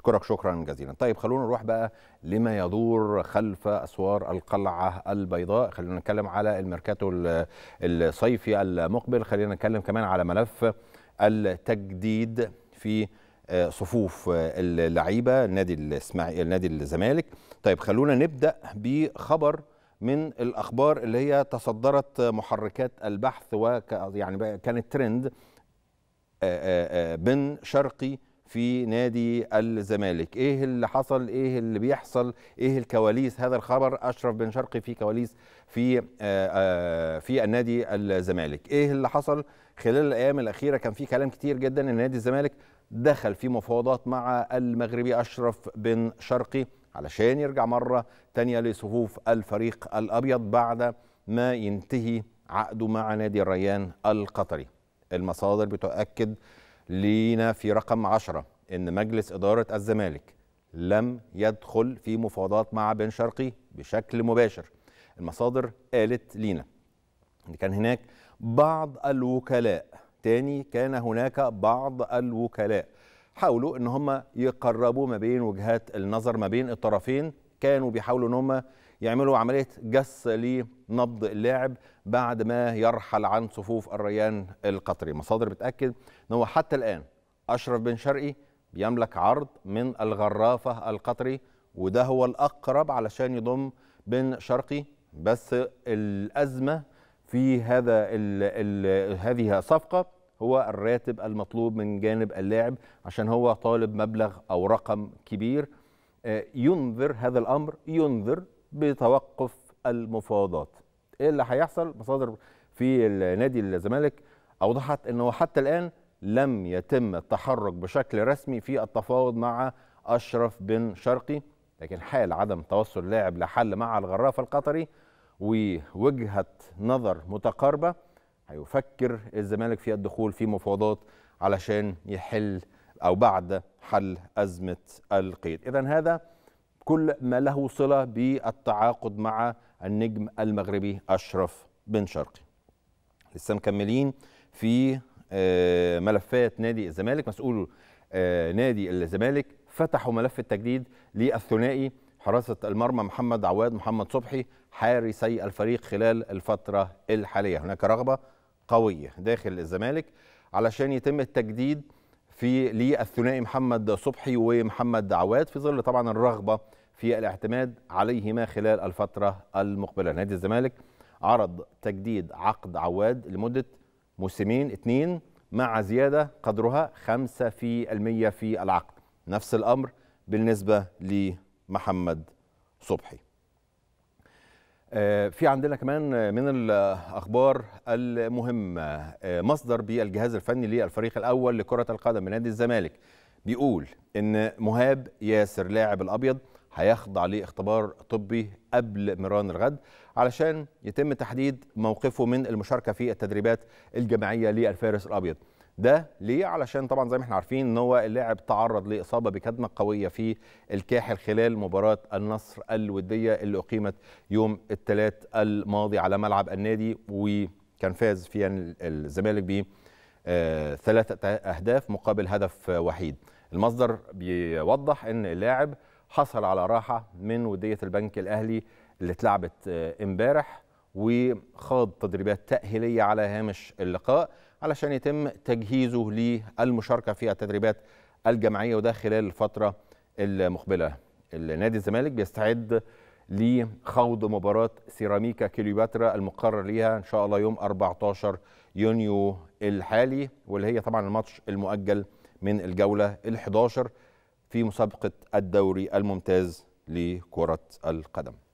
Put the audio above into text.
أشكرك شكرا جزيلا طيب خلونا نروح بقى لما يدور خلف أسوار القلعة البيضاء خلينا نتكلم على الميركاتو الصيفي المقبل خلينا نتكلم كمان على ملف التجديد في آه، صفوف آه، اللعيبه نادي الاسماعيلي نادي الزمالك طيب خلونا نبدا بخبر من الاخبار اللي هي تصدرت محركات البحث ويعني كانت ترند بن آه، شرقي في نادي الزمالك ايه اللي حصل ايه اللي بيحصل ايه الكواليس هذا الخبر اشرف بن شرقي في كواليس في آه، آه، في النادي الزمالك ايه اللي حصل خلال الايام الاخيره كان في كلام كتير جدا ان نادي الزمالك دخل في مفاوضات مع المغربي اشرف بن شرقي علشان يرجع مره تانية لصفوف الفريق الابيض بعد ما ينتهي عقده مع نادي الريان القطري المصادر بتؤكد لينا في رقم 10 ان مجلس اداره الزمالك لم يدخل في مفاوضات مع بن شرقي بشكل مباشر المصادر قالت لينا ان كان هناك بعض الوكلاء تاني كان هناك بعض الوكلاء حاولوا ان هم يقربوا ما بين وجهات النظر ما بين الطرفين كانوا بيحاولوا ان هم يعملوا عملية جس لنبض اللاعب بعد ما يرحل عن صفوف الريان القطري مصادر بتأكد أنه حتى الآن أشرف بن شرقي بيملك عرض من الغرافة القطري وده هو الأقرب علشان يضم بن شرقي بس الأزمة في هذا الـ الـ هذه الصفقة هو الراتب المطلوب من جانب اللاعب عشان هو طالب مبلغ أو رقم كبير آه، ينذر هذا الأمر ينذر بتوقف المفاوضات ايه اللي هيحصل مصادر في نادي الزمالك اوضحت انه حتى الان لم يتم التحرك بشكل رسمي في التفاوض مع اشرف بن شرقي لكن حال عدم توصل اللاعب لحل مع الغرافه القطري ووجهه نظر متقاربه هيفكر الزمالك في الدخول في مفاوضات علشان يحل او بعد حل ازمه القيد اذا هذا كل ما له صلة بالتعاقد مع النجم المغربي أشرف بن شرقي لسه مكملين في آه، ملفات نادي الزمالك مسؤول آه، نادي الزمالك فتحوا ملف التجديد للثنائي حراسة المرمى محمد عواد محمد صبحي حارسي الفريق خلال الفترة الحالية هناك رغبة قوية داخل الزمالك علشان يتم التجديد في للثنائي محمد صبحي ومحمد عواد في ظل طبعا الرغبة في الاعتماد عليهما خلال الفترة المقبلة نادي الزمالك عرض تجديد عقد عواد لمدة موسمين اثنين مع زيادة قدرها 5% في, في العقد نفس الأمر بالنسبة لمحمد صبحي آه، في عندنا كمان من الأخبار المهمة آه، مصدر بالجهاز الفني للفريق الأول لكرة القدم من نادي الزمالك بيقول إن مهاب ياسر لاعب الأبيض هيخضع لاختبار طبي قبل مران الغد علشان يتم تحديد موقفه من المشاركه في التدريبات الجماعيه للفارس الابيض ده ليه علشان طبعا زي ما احنا عارفين ان هو اللاعب تعرض لاصابه بكدمه قويه في الكاحل خلال مباراه النصر الوديه اللي اقيمت يوم الثلاث الماضي على ملعب النادي وكان فاز فيها الزمالك ب آه، ثلاثه اهداف مقابل هدف وحيد المصدر بيوضح ان اللاعب حصل على راحه من وديه البنك الاهلي اللي اتلعبت آه، امبارح وخاض تدريبات تاهيليه على هامش اللقاء علشان يتم تجهيزه للمشاركه في التدريبات الجماعيه وده خلال الفتره المقبله. النادي الزمالك بيستعد لخوض مباراه سيراميكا كليوباترا المقرر ليها ان شاء الله يوم 14 يونيو الحالي واللي هي طبعا الماتش المؤجل من الجوله ال 11 في مسابقة الدوري الممتاز لكرة القدم